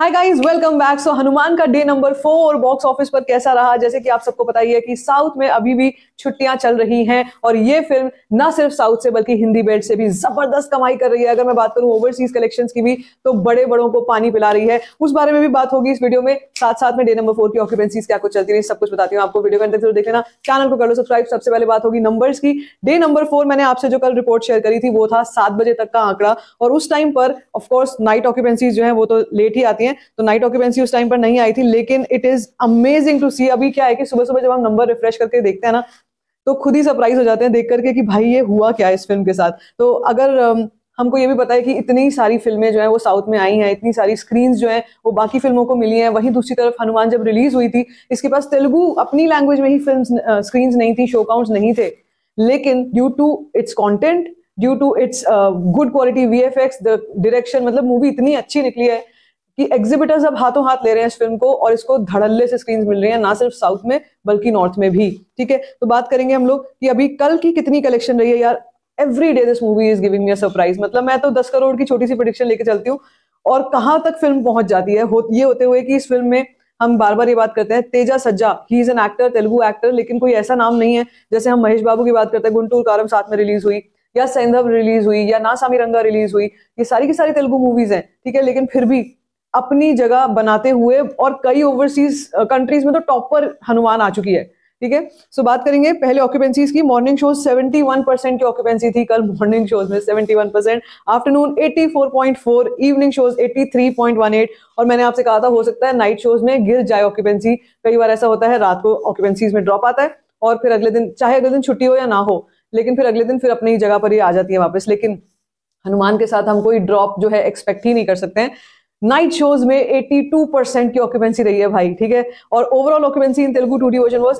हाय guys welcome back so Hanuman का day number four box office पर कैसा रहा जैसे कि आप सबको पता ही है कि साउथ में अभी भी छुट्टियां चल रही हैं और ये फिल्म ना सिर्फ साउथ से बल्कि हिंदी बेल्ट से भी जबरदस्त कमाई कर रही है अगर मैं बात करूं ओवरसीज कलेक्शंस की भी तो बड़े बड़ों को पानी पिला रही है उस बारे में भी बात होगी इस वीडियो में साथ साथ में डे नंबर फोर की ऑक्यूपेंसीज क्या कुछ चलती रही सब कुछ बताती हूँ आपको वीडियो का जरूर देखना चैनल को कर लो सब्सक्राइब सबसे पहले बात होगी नंबर्स की डे नंबर फोर मैंने आपसे जो कल रिपोर्ट शेयर करी थी वो था सात बजे तक का आंकड़ा और उस टाइम पर ऑफकोर्स नाइट ऑक्यूपेंसीज जो है वो तो लेट ही आती है जाती हैं तो नाइट ऑक्यूपेंसी उस टाइम पर नहीं आई थी लेकिन it is amazing to see अभी क्या है कि सुबह सुबह जब हम नंबर रिफ्रेश करके देखते हैं ना तो खुद ही सरप्राइज हो जाते हैं देख करके कि भाई ये हुआ क्या इस फिल्म के साथ तो अगर um, हमको ये भी पता है कि इतनी सारी फिल्में जो हैं वो साउथ में आई हैं इतनी सारी स्क्रीन जो हैं वो बाकी फिल्मों को मिली हैं वहीं दूसरी तरफ हनुमान जब रिलीज हुई थी इसके पास तेलुगु अपनी लैंग्वेज में ही फिल्म स्क्रीन नहीं थी शो काउंट नहीं थे लेकिन due to its content due to its good quality V F X the direction मतलब मूवी इतनी अच्छी निकली है कि एग्जिबिटर्स अब हाथों हाथ ले रहे हैं इस फिल्म को और इसको धड़ल्ले से स्क्रीन मिल रही है ना सिर्फ साउथ में बल्कि नॉर्थ में भी ठीक है तो बात करेंगे हम लोग कि अभी कल की कितनी कलेक्शन रही है यार every day this movie is giving me a surprise मतलब मैं तो दस करोड़ की छोटी सी प्रोडिक्शन लेके चलती हूँ और कहां तक फिल्म पहुंच जाती है हो, ये होते हुए कि इस फिल्म में हम बार बार ये बात करते हैं Teja Sajja he is an actor Telugu actor लेकिन कोई ऐसा नाम नहीं है जैसे हम महेश बाबू की बात करते हैं गुंटूर कारम साथ में रिलीज हुई या सैंधव रिलीज हुई या ना सामी रंगा रिलीज हुई ये सारी की सारी तेलुगु मूवीज हैं ठीक है लेकिन फिर भी अपनी जगह बनाते हुए और कई ओवरसीज कंट्रीज में तो टॉप पर हनुमान आ चुकी है ठीक है सो बात करेंगे पहले ऑक्युपेंसीज की मॉर्निंग शोज 71 परसेंट की ऑक्युपेंसी थी कल मॉर्निंग शोज में 71 परसेंट आफ्टरनून 84.4 इवनिंग शोज 83.18 और मैंने आपसे कहा था हो सकता है नाइट शोज में गिर जाए ऑक्युपेंसी कई बार ऐसा होता है रात को ऑक्युपेंसीज में ड्रॉप आता है और फिर अगले दिन चाहे अगले दिन छुट्टी हो या ना हो लेकिन फिर अगले दिन फिर अपनी जगह पर ही आ जाती है वापस लेकिन हनुमान के साथ हम कोई ड्रॉप जो है एक्सपेक्ट ही नहीं कर सकते हैं नाइट शोज में 82 परसेंट की ऑक्यूपेंसी रही है भाई ठीक है और overall occupancy in Telugu two D version was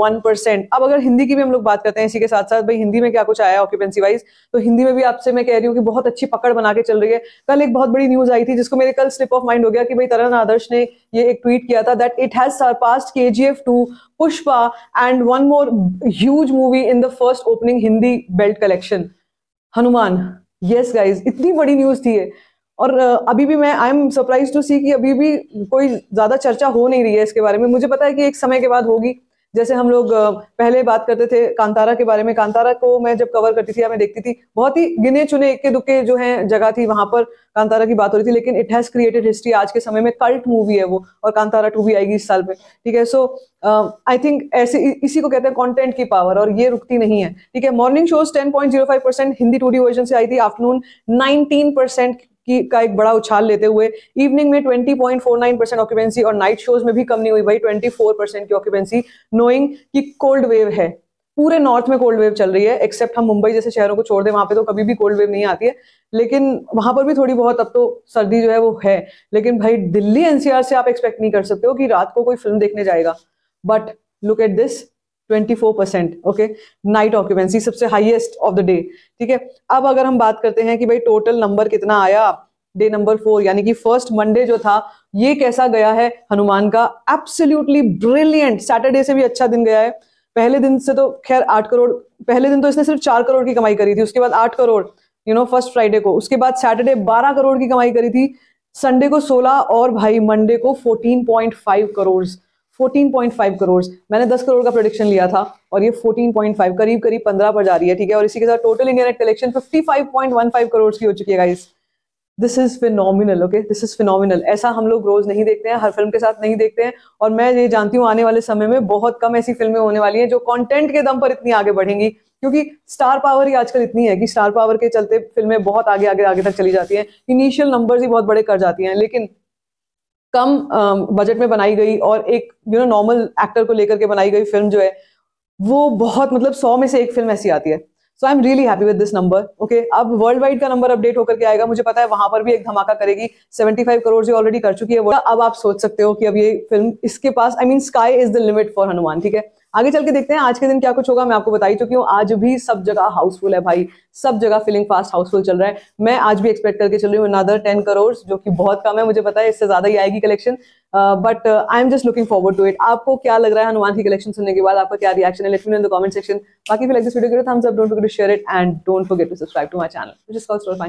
one percent अब अगर हिंदी की भी हम लोग बात करते हैं इसी के साथ साथ भाई हिंदी में क्या कुछ आया ऑक्यूपेंसी वाइज तो हिंदी में भी आपसे मैं कह रही हूँ कि बहुत अच्छी पकड़ बना के चल रही है कल एक बहुत बड़ी न्यूज आई थी जिसको मेरे कल स्लिप ऑफ माइंड हो गया कि भाई तरन आदर्श ने ये एक ट्वीट किया था that it has surpassed K G F two Pushpa and one more huge movie in the first opening Hindi belt collection Hanuman yes yes guys इतनी बड़ी न्यूज थी है और अभी भी मैं I am surprise to see कि अभी भी कोई ज़्यादा चर्चा हो नहीं रही है इसके बारे में मुझे पता है कि एक समय के बाद होगी जैसे हम लोग पहले बात करते थे कांतारा के बारे में कांतारा को मैं जब कवर करती थी या मैं देखती थी बहुत ही गिने चुने इक्के दुक्के जो है जगह थी वहां पर कांतारा की बात हो रही थी लेकिन इट हैज क्रिएटेड हिस्ट्री आज के समय में कल्ट मूवी है वो और कांतारा टू भी आएगी इस साल में ठीक है सो आई थिंक ऐसे इसी को कहते हैं कॉन्टेंट की पावर और ये रुकती नहीं है ठीक है morning shows ten point zero five percent Hindi two D version से आई थी आफ्टरनून नाइनटीन परसेंट की का एक बड़ा उछाल लेते हुए इवनिंग में 20.49 परसेंट ऑक्यूपेंसी और नाइट शोज में भी कम नहीं हुई भाई 24 परसेंट की ऑक्यूपेंसी नोइंग कि कोल्ड वेव है पूरे नॉर्थ में कोल्ड वेव चल रही है एक्सेप्ट हम मुंबई जैसे शहरों को छोड़ दें वहां पे तो कभी भी कोल्ड वेव नहीं आती है लेकिन वहां पर भी थोड़ी बहुत अब तो सर्दी जो है वो है लेकिन भाई दिल्ली एनसीआर से आप एक्सपेक्ट नहीं कर सकते हो कि रात को कोई फिल्म देखने जाएगा but look at this 24% okay night occupancy सबसे हाईएस्ट ऑफ द डे ठीक है अब अगर हम बात करते हैं कि भाई टोटल नंबर कितना आया डे नंबर फोर यानी कि फर्स्ट मंडे जो था ये कैसा गया है हनुमान का एब्सोल्यूटली ब्रिलियंट सैटरडे से भी अच्छा दिन गया है पहले दिन से तो खैर आठ करोड़ पहले दिन तो इसने सिर्फ चार करोड़ की कमाई करी थी उसके बाद आठ crore you know first Friday को उसके बाद सैटरडे बारह करोड़ की कमाई करी थी संडे को सोलह और भाई मंडे को fourteen point five crore 14.5 crore मैंने 10 करोड़ का प्रोडिक्शन लिया था और ये 14.5 करीब करीब 15 पर जा रही है ठीक है और इसी के साथ total India net collection 55.15 crore की हो चुकी है guys this is phenomenal okay this is phenomenal ऐसा हम लोग रोज नहीं देखते हैं हर फिल्म के साथ नहीं देखते हैं और मैं ये जानती हूँ आने वाले समय में बहुत कम ऐसी फिल्में होने वाली हैं जो कंटेंट के दम पर इतनी आगे बढ़ेंगी क्योंकि स्टार पावर ही आजकल इतनी है कि स्टार पावर के चलते फिल्में बहुत आगे आगे आगे तक चली जाती हैं इनिशियल नंबर्स ही बहुत बड़े कर जाती हैं लेकिन कम बजट में बनाई गई और एक यू नो नॉर्मल एक्टर को लेकर के बनाई गई फिल्म जो है वो बहुत मतलब सौ में से एक फिल्म ऐसी आती है so I am really happy with this number okay अब वर्ल्ड वाइड का नंबर अपडेट होकर के आएगा मुझे पता है वहां पर भी एक धमाका करेगी 75 करोड़ जो ऑलरेडी कर चुकी है वो अब आप सोच सकते हो कि अब ये फिल्म इसके पास I mean sky is the limit for Hanuman ठीक है आगे चल के देखते हैं आज के दिन क्या कुछ होगा मैं आपको बता ही चुकी हूँ आज भी सब जगह हाउसफुल है भाई सब जगह फीलिंग फास्ट हाउसफुल चल रहा है मैं आज भी एक्सपेक्ट करके चल रही हूँ अनदर टेन करोड़ जो कि बहुत कम है मुझे पता है इससे ज्यादा ही आएगी collection but I am just looking forward to it आपको क्या लग रहा है हनुमान की कलेक्शन सुनने के बाद आपका क्या रिएक्शन है लेट मी द सेक्शन बाकी फिर लाइक दिस वीडियो करो thumbs up don't forget to share it and don't forget to subscribe to my channel